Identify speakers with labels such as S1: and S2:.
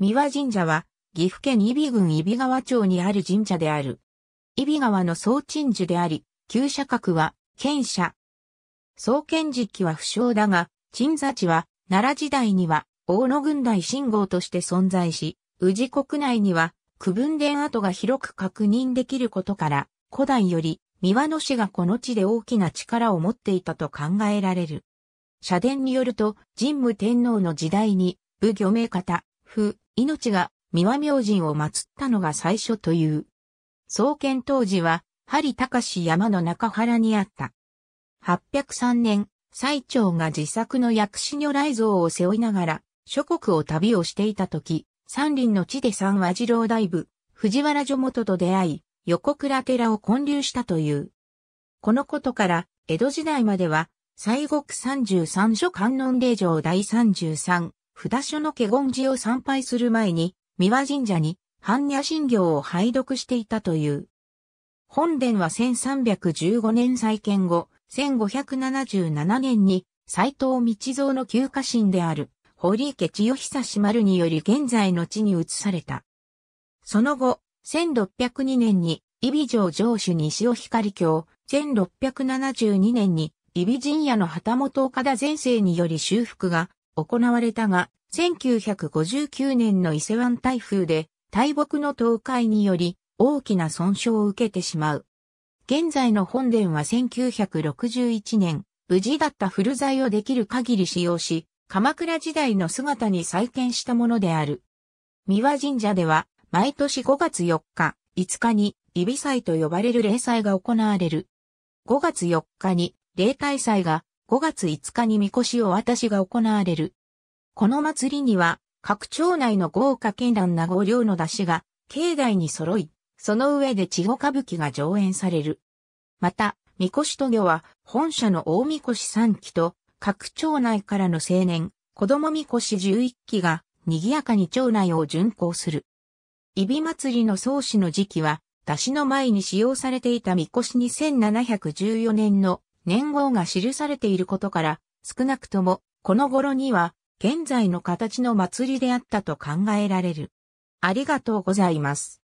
S1: 三輪神社は、岐阜県伊比郡伊比川町にある神社である。伊比川の総鎮守であり、旧社格は、県社。総建実機は不詳だが、鎮座地は、奈良時代には、大野軍大信号として存在し、宇治国内には、区分殿跡が広く確認できることから、古代より、三輪の氏がこの地で大きな力を持っていたと考えられる。社殿によると、神武天皇の時代に、武御名方、命が三輪明神を祀ったのが最初という。創建当時は、針高し山の中原にあった。803年、最長が自作の薬師如来像を背負いながら、諸国を旅をしていた時、山林の地で三和次郎大部、藤原序元と出会い、横倉寺を建立したという。このことから、江戸時代までは、西国三十三所観音霊場第三十三札所の華厳寺を参拝する前に、三輪神社に、般若心経を拝読していたという。本殿は1315年再建後、1577年に、斎藤道蔵の旧家臣である、堀池千代久志丸により現在の地に移された。その後、1602年に、伊比城城主西尾光教、1672年に、伊比神谷の旗本岡田前世により修復が行われたが、1959年の伊勢湾台風で大木の倒壊により大きな損傷を受けてしまう。現在の本殿は1961年、無事だった古材をできる限り使用し、鎌倉時代の姿に再建したものである。三輪神社では、毎年5月4日、5日に、イビ祭と呼ばれる霊祭が行われる。5月4日に、例大祭が5月5日にみこしを渡しが行われる。この祭りには、各町内の豪華絢爛な五両の出汁が、境内に揃い、その上で地方歌舞伎が上演される。また、みこしと御は、本社の大みこし3期と、各町内からの青年、子供みこし11期が、賑やかに町内を巡行する。いび祭りの創始の時期は、出汁の前に使用されていたみこしに1714年の年号が記されていることから、少なくとも、この頃には、現在の形の祭りであったと考えられる。ありがとうございます。